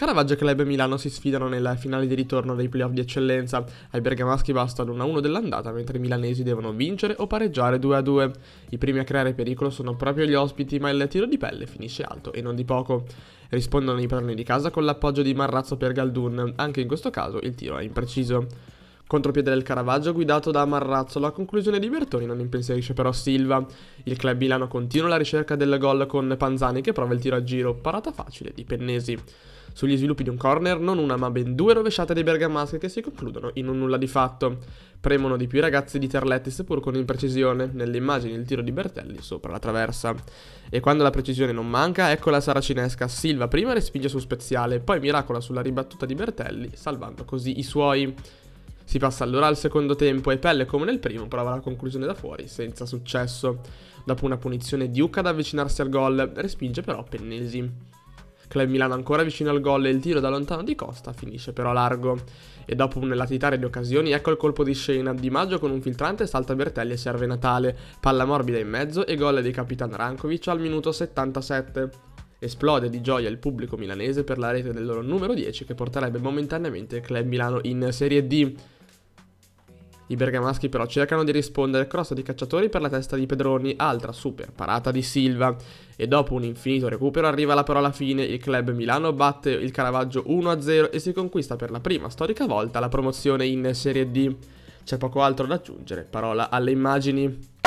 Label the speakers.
Speaker 1: Caravaggio Club Milano si sfidano nella finale di ritorno dei playoff di eccellenza. Ai bergamaschi basta l'1-1 dell'andata, mentre i milanesi devono vincere o pareggiare 2-2. I primi a creare pericolo sono proprio gli ospiti, ma il tiro di pelle finisce alto e non di poco. Rispondono i padroni di casa con l'appoggio di Marrazzo per Galdun, anche in questo caso il tiro è impreciso. Contropiede del Caravaggio guidato da Marrazzo, la conclusione di Bertoni non impensierisce però Silva. Il club Milano continua la ricerca del gol con Panzani che prova il tiro a giro, parata facile di Pennesi. Sugli sviluppi di un corner non una ma ben due rovesciate dei bergamaschi che si concludono in un nulla di fatto. Premono di più i ragazzi di Terletti seppur con imprecisione, nelle immagini il tiro di Bertelli sopra la traversa. E quando la precisione non manca, ecco la saracinesca, Silva prima respinge su Speziale, poi miracola sulla ribattuta di Bertelli, salvando così i suoi. Si passa allora al secondo tempo e Pelle, come nel primo, prova la conclusione da fuori, senza successo. Dopo una punizione di Ucca ad avvicinarsi al gol, respinge però Pennesi. Club Milano ancora vicino al gol e il tiro da lontano di Costa finisce però largo. E dopo un latitare di occasioni, ecco il colpo di scena. Di Maggio con un filtrante salta Bertelli e serve Natale. Palla morbida in mezzo e gol di Capitan Rankovic al minuto 77. Esplode di gioia il pubblico milanese per la rete del loro numero 10 che porterebbe momentaneamente il club Milano in Serie D. I bergamaschi però cercano di rispondere cross di cacciatori per la testa di Pedroni, altra super parata di Silva. E dopo un infinito recupero arriva la parola fine, il club Milano batte il Caravaggio 1-0 e si conquista per la prima storica volta la promozione in Serie D. C'è poco altro da aggiungere, parola alle immagini.